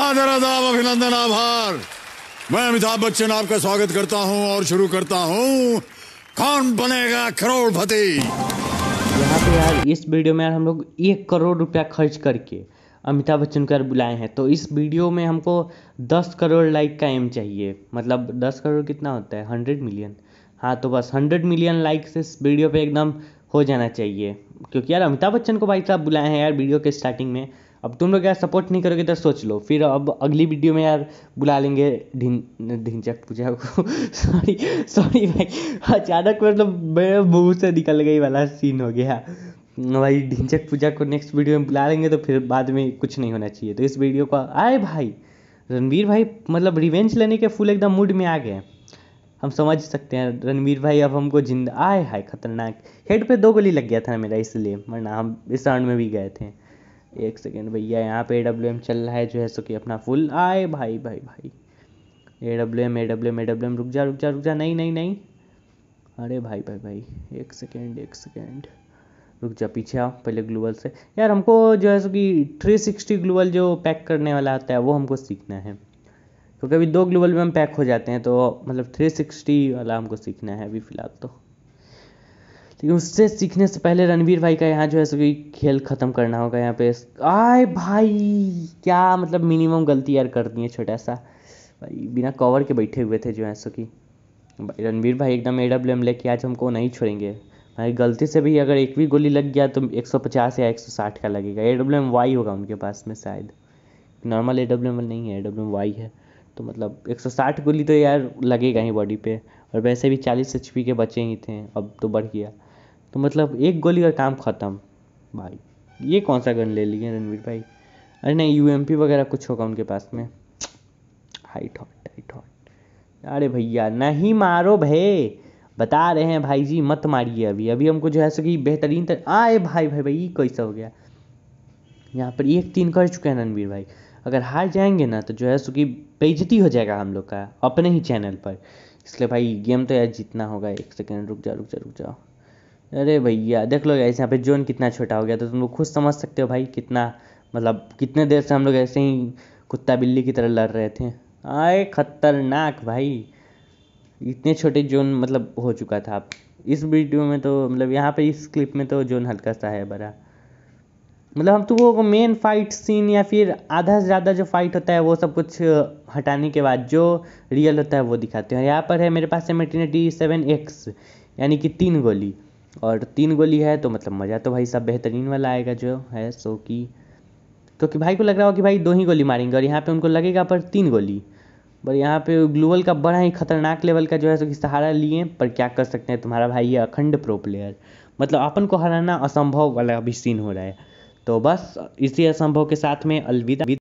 आदर आदाब अभिनंदन आभार मैं अमिताभ बच्चन आपका स्वागत करता हूं और शुरू करता हूं कौन बनेगा करोड़पति यहाँ पे यार इस वीडियो में यार हम लोग एक करोड़ रुपया खर्च करके अमिताभ बच्चन को बुलाए हैं तो इस वीडियो में हमको दस करोड़ लाइक का एम चाहिए मतलब दस करोड़ कितना होता है हंड्रेड मिलियन हाँ तो बस हंड्रेड मिलियन लाइक से इस वीडियो पे एकदम हो जाना चाहिए क्योंकि यार अमिताभ बच्चन को भाई साहब बुलाए हैं यार वीडियो के स्टार्टिंग में अब तुम लोग यार सपोर्ट नहीं करोगे तो सोच लो फिर अब अगली वीडियो में यार बुला लेंगे ढिन ढिंचक पूजा को सॉरी सॉरी भाई अचानक मतलब मेरे मुँह से निकल गई वाला सीन हो गया भाई ढिंचक पूजा को नेक्स्ट वीडियो में बुला लेंगे तो फिर बाद में कुछ नहीं होना चाहिए तो इस वीडियो का आए भाई रणवीर भाई मतलब रिवेंज लेने के फुल एकदम मूड में आ गए हम समझ सकते हैं रणवीर भाई अब हमको जिंदा आए हाय खतरनाक हेड पे दो गोली लग गया था मेरा इसलिए वरना हम इस राउंड में भी गए थे एक सेकेंड भैया यहाँ पे ए डब्ल्यू एम चल रहा है जो है सो कि अपना फुल आए भाई भाई भाई A W M A W M A W M रुक जा रुक जा रुक जा नहीं नहीं नहीं अरे भाई भाई भाई एक सेकेंड एक सेकेंड रुक जा पीछे आओ पहले ग्लोबल से यार हमको जो है सो कि थ्री सिक्सटी ग्लोबल जो पैक करने वाला आता है वो हमको सीखना है क्योंकि अभी दो ग्लोबल में हम पैक हो जाते हैं तो मतलब थ्री सिक्सटी वाला हमको सीखना है अभी फ़िलहाल तो लेकिन उससे सीखने से पहले रणवीर भाई का यहाँ जो है सो कि खेल ख़त्म करना होगा यहाँ पे आए भाई क्या मतलब मिनिमम गलती यार कर दी है छोटा सा भाई बिना कवर के बैठे हुए थे जो है सो कि रणवीर भाई एकदम ए डब्ल्यू एम लेके आज हमको नहीं छोड़ेंगे भाई गलती से भी अगर एक भी गोली लग गया तो 150 या 160 का लगेगा ए डब्ल्यू एम वाई होगा उनके पास में शायद नॉर्मल ए डब्ल्यू एम नहीं है ए डब्ल्यू एम वाई है तो मतलब 160 गोली तो यार लगेगा ही बॉडी पे और वैसे भी 40 एच के बचे ही थे अब तो बढ़ गया तो मतलब एक गोली का काम ख़त्म भाई ये कौन सा गन ले लिए रणवीर भाई अरे नहीं यू वगैरह कुछ होगा उनके पास में हाई थॉट हाई थॉट अरे भैया नहीं मारो भे बता रहे हैं भाई जी मत मारिए अभी अभी हमको जो है सो कि बेहतरीन तर आए भाई भाई भाई कैसा हो गया यहाँ पर एक तीन कर चुके हैं रणवीर भाई अगर हार जाएंगे ना तो जो है सो कि बेजती हो जाएगा हम लोग का अपने ही चैनल पर इसलिए भाई गेम तो यार जीतना होगा एक सेकेंड रुक जाओ रुक जाओ रुक जाओ अरे भैया देख लो गाइस यहाँ पे जोन कितना छोटा हो गया तो तुम लोग खुद समझ सकते हो भाई कितना मतलब कितने देर से हम लोग ऐसे ही कुत्ता बिल्ली की तरह लड़ रहे थे आए खतरनाक भाई इतने छोटे जोन मतलब हो चुका था इस वीडियो में तो मतलब यहाँ पे इस क्लिप में तो जोन हल्का सा है बड़ा मतलब हम तुमको तो मेन फाइट सीन या फिर आधा से ज़्यादा जो फाइट होता है वो सब कुछ हटाने के बाद जो रियल होता है वो दिखाते हैं यहाँ पर है मेरे पास है मेटिनिटी सेवन एक्स यानी कि तीन गोली और तीन गोली है तो मतलब मज़ा तो भाई साहब बेहतरीन वाला आएगा जो है सो कि क्योंकि भाई को लग रहा हो कि भाई दो ही गोली मारेंगे और यहाँ पे उनको लगेगा पर तीन गोली पर यहाँ पे ग्लोबल का बड़ा ही खतरनाक लेवल का जो है सो कि सहारा लिए पर क्या कर सकते हैं तुम्हारा भाई ये अखंड प्रो प्लेयर मतलब अपन को हराना असंभव वाला अभी सीन हो रहा है तो बस इसी असंभव के साथ में अलविदा